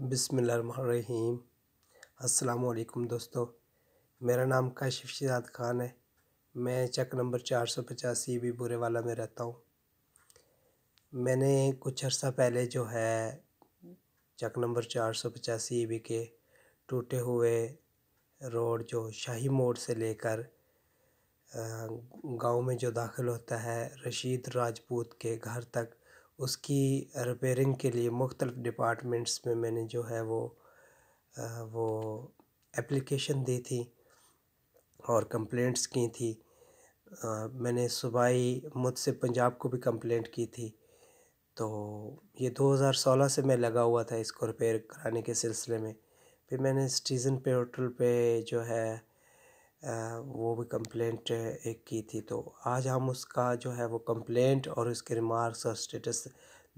بسم اللہ الرحمن الرحیم السلام علیکم دوستو میرا نام کاشف شہزاد خان ہے میں چک نمبر چار سو پچاسی بھی بورے والا میں رہتا ہوں میں نے کچھ عرصہ پہلے جو ہے چک نمبر چار سو پچاسی بھی کے ٹوٹے ہوئے روڈ جو شاہی موڑ سے لے کر گاؤں میں جو داخل ہوتا ہے رشید راجپوت کے گھر تک اس کی ریپیرنگ کے لیے مختلف ڈپارٹمنٹس میں میں نے جو ہے وہ وہ اپلیکیشن دی تھی اور کمپلینٹس کی تھی میں نے صوبائی مجھ سے پنجاب کو بھی کمپلینٹ کی تھی تو یہ دو ہزار سولہ سے میں لگا ہوا تھا اس کو رپیئر کرانے کے سلسلے میں پھر میں نے سٹیزن پورٹل پہ جو ہے وہ بھی کمپلینٹ ایک کی تھی تو آج ہم اس کا جو ہے وہ کمپلینٹ اور اس کے ریمارکس اور اسٹیٹس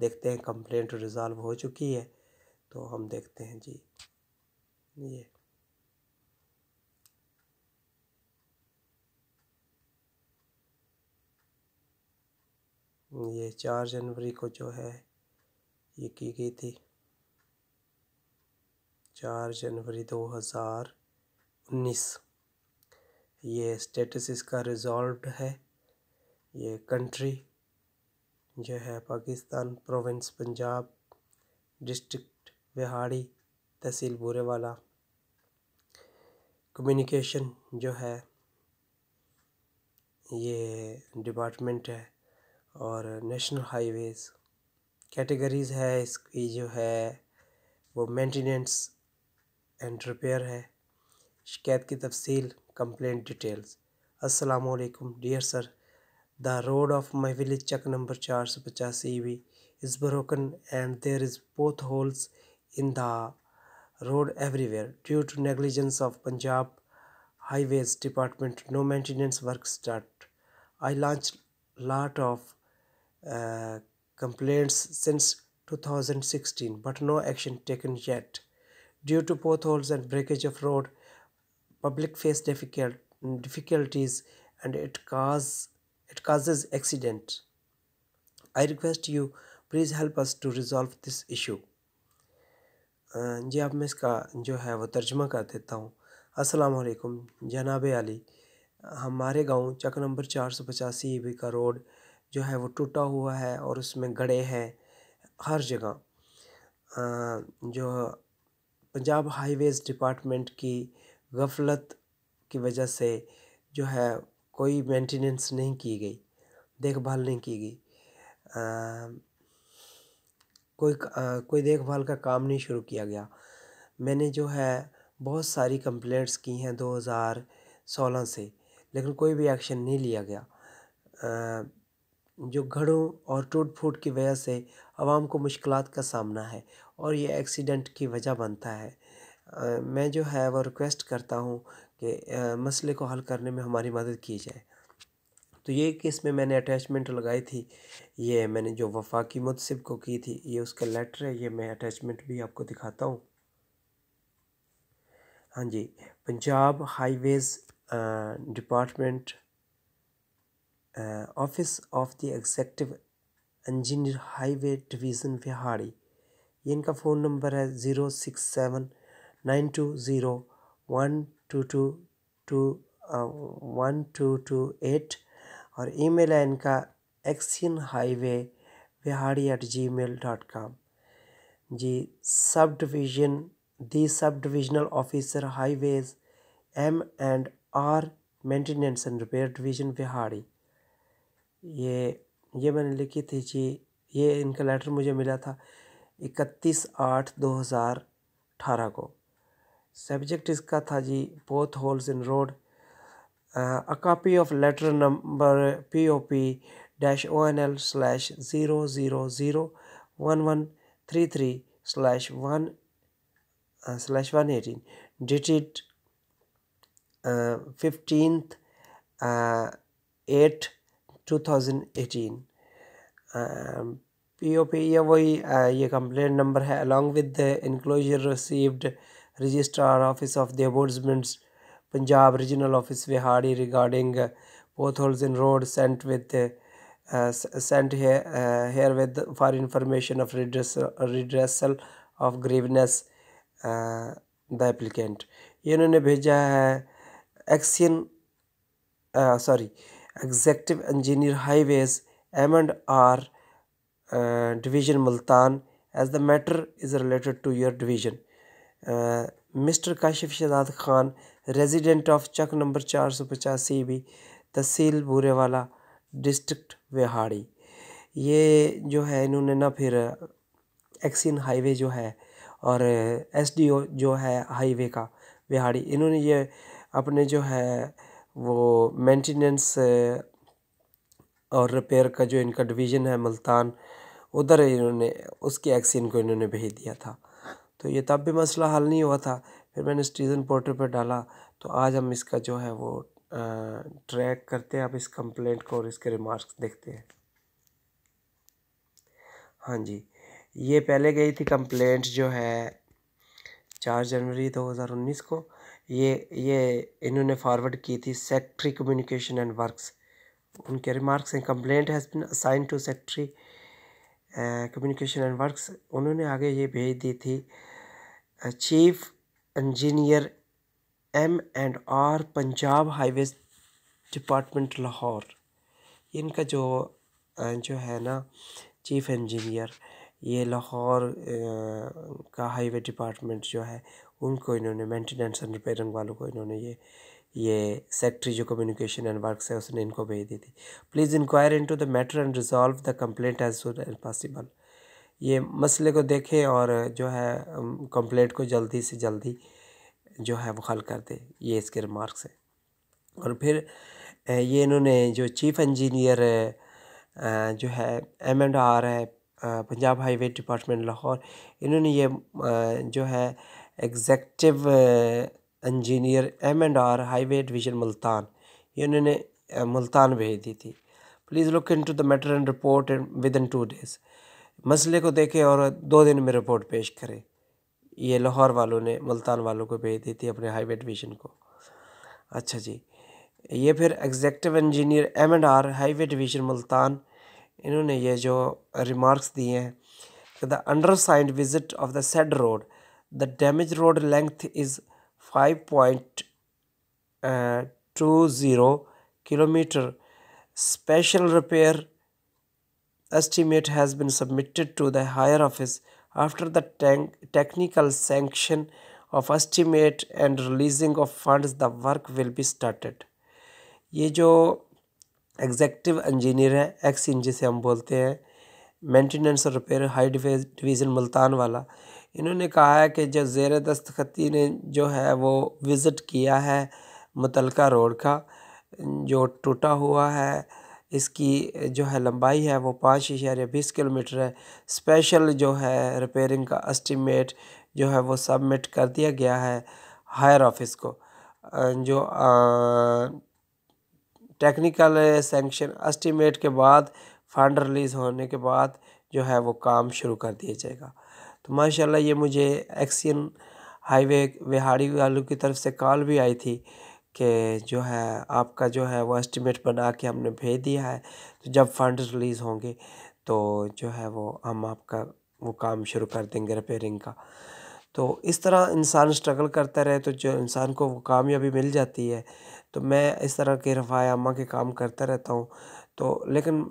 دیکھتے ہیں کمپلینٹ ریزالو ہو چکی ہے تو ہم دیکھتے ہیں جی یہ چار جنوری کو جو ہے یہ کی گئی تھی چار جنوری دو ہزار انیس یہ اسٹیٹس اس کا ریزالوڈ ہے یہ کنٹری جو ہے پاکستان پروونس پنجاب ڈسٹرکٹ وہاڑی تحصیل بورے والا کمیونیکیشن جو ہے یہ ڈپارٹمنٹ ہے اور نیشنل ہائی ویز کیٹیگریز ہے اس کی جو ہے وہ مینٹیننس اینڈ ریپیئر ہے شکایت کی تفصیل complaint details. Assalamu alaikum, dear sir. The road of my village Chak number 450 is broken and there is both holes in the road everywhere due to negligence of Punjab Highways Department no maintenance work start. I launched lot of uh, complaints since 2016 but no action taken yet. Due to potholes and breakage of road, public face difficult difficulties and it cause it causes accident I request you please help us to resolve this issue جی اب میں اس کا جو ہے وہ ترجمہ کر دیتا ہوں السلام علیکم جناب علی ہمارے گاؤں چک نمبر چار سو پچاسی اے بی کا روڈ جو ہے وہ ٹوٹا ہوا ہے اور اس میں گڑے ہیں ہر جگہ جو پنجاب ہائی ویز ڈپارٹمنٹ کی غفلت کی وجہ سے جو ہے کوئی مینٹیننس نہیں کی گئی دیکھ بھال نہیں کی گئی کوئی کوئی دیکھ بھال کا کام نہیں شروع کیا گیا میں نے جو ہے بہت ساری کمپلینٹس کی ہیں دو ہزار سولہ سے لیکن کوئی بھی ایکشن نہیں لیا گیا جو گھڑوں اور ٹوٹ پھوٹ کی وجہ سے عوام کو مشکلات کا سامنا ہے اور یہ ایکسیڈنٹ کی وجہ بنتا ہے میں جو ہے وہ ریکویسٹ کرتا ہوں کہ مسئلے کو حل کرنے میں ہماری مدد کی جائے تو یہ کیس میں میں نے اٹیچمنٹ لگائی تھی یہ میں نے جو وفاقی متصب کو کی تھی یہ اس کا لیٹر ہے یہ میں اٹیچمنٹ بھی آپ کو دکھاتا ہوں ہاں جی Punjab highways department office of the executive engineer highway division Pahari یہ ان کا فون نمبر ہے zero six seven nine two zero one two two two one two two eight اور ای میل ہے ان کا XEN high way Vehari at Gmail dot com جی sub division the sub divisional officer highways M and R maintenance and repair division بہاڑی یہ یہ میں نے لکھی تھی جی یہ ان کا لیٹر مجھے ملا تھا اکتیس آٹھ دو ہزار اٹھارہ کو سبجیکٹ اس کا تھا جی potholes in road a copy copy of letter number P O P dash O N L slash zero zero zero one one three three slash one slash one eighteen date fifteenth eight two thousand eighteen P O P یا وہی یہ complaint number ہے along with enclosure enclosure received Registrar Office of the Ombudsman's Punjab Regional Office Vihari regarding potholes uh, in road sent with uh, sent here uh, here with for information of redressal, redressal of grievance uh, the applicant. ये इन्होंने भेजा है XEN sorry executive engineer highways M and R division Multan as the matter is related to your division mister Kashif Shaddad Khan resident of Chak number چار سو پچاسی be تحصیل بورے والا district Vehari یہ جو ہے انہوں نے نا پھر ایکسین ہائی وے جو ہے اور ایس ڈی او جو ہے ہائی وے کا وہاڑی انہوں نے یہ اپنے جو ہے وہ مینٹیننس اور ریپیئر کا جو ان کا ڈویژن ہے ملتان ادھر انہوں نے اس کی ایکسین کو انہوں نے بھیج دیا تھا تو یہ تب بھی مسئلہ حل نہیں ہوا تھا پھر میں نے اسٹیزن پورٹل پہ ڈالا تو آج ہم اس کا جو ہے وہ ٹریک کرتے ہیں اب اس کمپلینٹ کو اور اس کے ریمارکس دیکھتے ہیں ہاں جی یہ پہلے گئی تھی کمپلینٹ جو ہے چار جنوری دو ہزار انیس کو یہ یہ انہوں نے فارورڈ کی تھی سیکٹری کمیونیکیشن اینڈ ورکس ان کے ریمارکس ہیں complaint has been assign to secretary communication and works انہوں نے آگے یہ بھیج دی تھی chief engineer M and R Punjab highways department Lahore ان کا جو جو ہے نا چیف انجینئر یہ لاہور کا ہائی وے ڈپارٹمنٹ جو ہے ان کو انہوں نے مینٹیننس اینڈ ریپیئرنگ والوں کو انہوں نے یہ یہ سیکٹری جو کمیونیکیشن اینڈ ورکس ہے اس نے ان کو بھیج دی تھی please inquire into the matter and resolve the complaint as soon as possible یہ مسئلے کو دیکھے اور جو ہے کمپلیٹ کو جلدی سے جلدی جو ہے وہ حل کر دے یہ اس کے ریمارکس ہیں اور پھر یہ انہوں نے جو چیف انجینئر جو ہے ایم اینڈ آر ہے Punjab highway department Lahore انہوں نے یہ جو ہے executive engineer M and R highway division Multan یہ انہوں نے ملتان بھیج دی تھی please look into the matter and report within two days مسئلے کو دیکھے اور دو دن میں رپورٹ پیش کرے یہ لاہور والوں نے ملتان والوں کو بھیج دی تھی اپنے ہائی وے ڈویژن کو اچھا جی یہ پھر executive engineer M and R highway division Multan انہوں نے یہ جو ریمارکس دیے ہیں کہ the undersigned visit of the said road the damage road length is five point two zero kilometre special repair estimate has been submitted to the higher office after the tank technical sanction of estimate and releasing of funds the work will be started یہ جو executive engineer ہے XEN سے ہم بولتے ہیں maintenance اور repair high division Multan والا انہوں نے کہا ہے کہ جو زیر دستخطی نے جو ہے وہ وزٹ کیا ہے متعلقہ روڈ کا جو ٹوٹا ہوا ہے اس کی جو ہے لمبائی ہے وہ پانچ اشار یا بیس کلو میٹر ہے اسپیشل جو ہے ریپیرنگ کا اسٹیمیٹ جو ہے وہ سبمٹ کر دیا گیا ہے ہائر آفس کو جو ٹیکنیکل سینکشن اسٹیمیٹ کے بعد فنڈ ریلیز ہونے کے بعد جو ہے وہ کام شروع کر دیا جائے گا تو ماشاءاللہ اللہ یہ مجھے ایکسین ہائی وے وہاڑی والو کی طرف سے کال بھی آئی تھی کہ جو ہے آپ کا جو ہے وہ اسٹیمیٹ بنا کے ہم نے بھیج دیا ہے تو جب فنڈ ریلیز ہوں گے تو جو ہے وہ ہم آپ کا وہ کام شروع کر دیں گے رپیرنگ کا تو اس طرح انسان اسٹرگل کرتا رہے تو جو انسان کو وہ کامیابی مل جاتی ہے تو میں اس طرح کے رفاع عامہ کے کام کرتا رہتا ہوں تو لیکن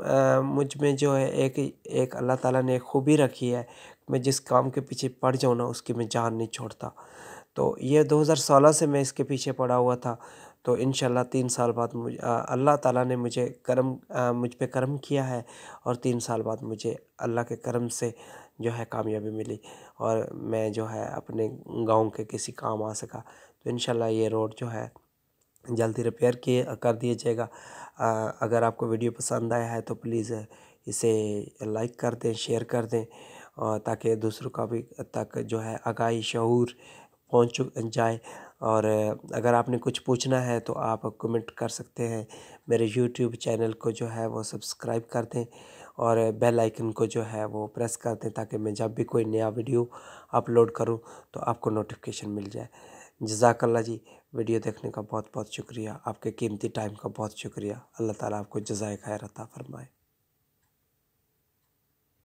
مجھ میں جو ہے ایک ایک اللہ تعالیٰ نے ایک خوبی رکھی ہے میں جس کام کے پیچھے پڑ جاؤں نا اس کی میں جان نہیں چھوڑتا تو یہ دو ہزار سولہ سے میں اس کے پیچھے پڑا ہوا تھا تو انشاءاللہ تین سال بعد مجھ اللہ تعالیٰ نے مجھے کرم مجھ پہ کرم کیا ہے اور تین سال بعد مجھے اللہ کے کرم سے جو ہے کامیابی ملی اور میں جو ہے اپنے گاؤں کے کسی کام آ سکا تو انشاءاللہ یہ روڈ جو ہے جلدی رپیئر کیے کر دیے جائے گا اگر آپ کو ویڈیو پسند آیا ہے تو پلیز اسے لائک کر دیں شیئر کر دیں اور تاکہ دوسروں کا بھی تک جو ہے آگاہی شعور پہنچ جائے جائیں اور اگر آپ نے کچھ پوچھنا ہے تو آپ کومنٹ کر سکتے ہیں میرے یوٹیوب چینل کو جو ہے وہ سبسکرائب کر دیں اور بیل آئیکن کو جو ہے وہ پریس کر دیں تاکہ میں جب بھی کوئی نیا ویڈیو اپلوڈ کروں تو آپ کو نوٹیفیکیشن مل جائے جزاک اللہ جی ویڈیو دیکھنے کا بہت بہت شکریہ آپ کے قیمتی ٹائم کا بہت شکریہ اللہ تعالیٰ آپ کو جزائے خیر عطا فرمائے